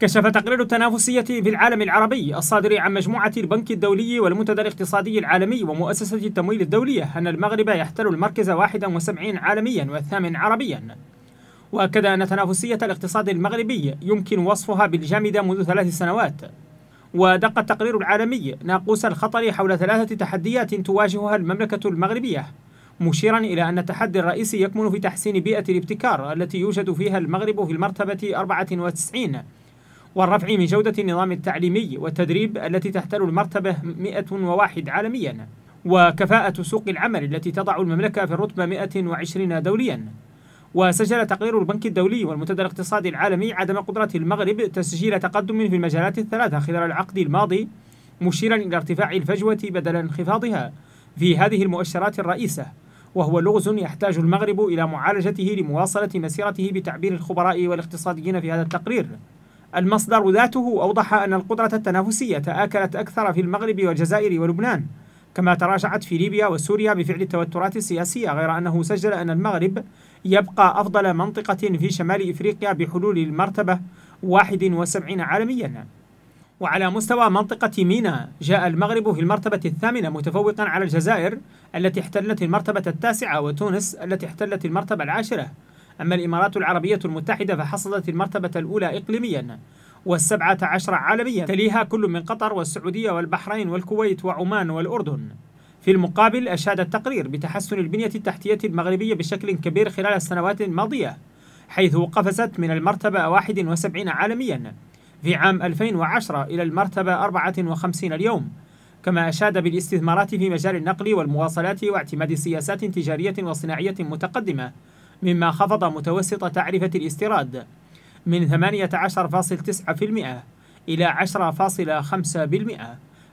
كشف تقرير التنافسية في العالم العربي الصادر عن مجموعة البنك الدولي والمنتدى الاقتصادي العالمي ومؤسسة التمويل الدولية أن المغرب يحتل المركز 71 عالميا والثامن عربيا وأكد أن تنافسية الاقتصاد المغربي يمكن وصفها بالجامدة منذ ثلاث سنوات ودق التقرير العالمي ناقوس الخطر حول ثلاثة تحديات تواجهها المملكة المغربية مشيرا إلى أن التحدي الرئيسي يكمن في تحسين بيئة الابتكار التي يوجد فيها المغرب في المرتبة 94 والرفع من جودة النظام التعليمي والتدريب التي تحتل المرتبة 101 عالميا وكفاءة سوق العمل التي تضع المملكة في الرتبة 120 دوليا وسجل تقرير البنك الدولي والمنتدى الاقتصادي العالمي عدم قدرة المغرب تسجيل تقدم في المجالات الثلاثة خلال العقد الماضي مشيرا إلى ارتفاع الفجوة بدل انخفاضها في هذه المؤشرات الرئيسة وهو لغز يحتاج المغرب إلى معالجته لمواصلة مسيرته بتعبير الخبراء والاقتصاديين في هذا التقرير المصدر ذاته أوضح أن القدرة التنافسية تآكلت أكثر في المغرب والجزائر ولبنان كما تراجعت في ليبيا وسوريا بفعل التوترات السياسية غير أنه سجل أن المغرب يبقى أفضل منطقة في شمال إفريقيا بحلول المرتبة 71 عالميا وعلى مستوى منطقة مينا جاء المغرب في المرتبة الثامنة متفوقا على الجزائر التي احتلت المرتبة التاسعة وتونس التي احتلت المرتبة العاشرة أما الإمارات العربية المتحدة فحصلت المرتبة الأولى إقليميا والسبعة عشر عالميا تليها كل من قطر والسعودية والبحرين والكويت وعمان والأردن في المقابل أشاد التقرير بتحسن البنية التحتية المغربية بشكل كبير خلال السنوات الماضية حيث قفزت من المرتبة 71 عالميا في عام 2010 إلى المرتبة 54 اليوم كما أشاد بالاستثمارات في مجال النقل والمواصلات واعتماد سياسات تجارية وصناعية متقدمة مما خفض متوسط تعرفة الاستيراد من 18.9% إلى 10.5%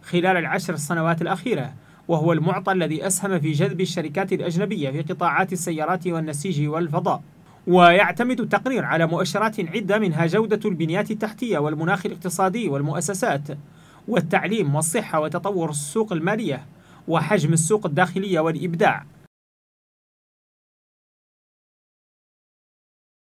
خلال العشر السنوات الأخيرة وهو المعطى الذي أسهم في جذب الشركات الأجنبية في قطاعات السيارات والنسيج والفضاء ويعتمد التقرير على مؤشرات عدة منها جودة البنيات التحتية والمناخ الاقتصادي والمؤسسات والتعليم والصحة وتطور السوق المالية وحجم السوق الداخلية والإبداع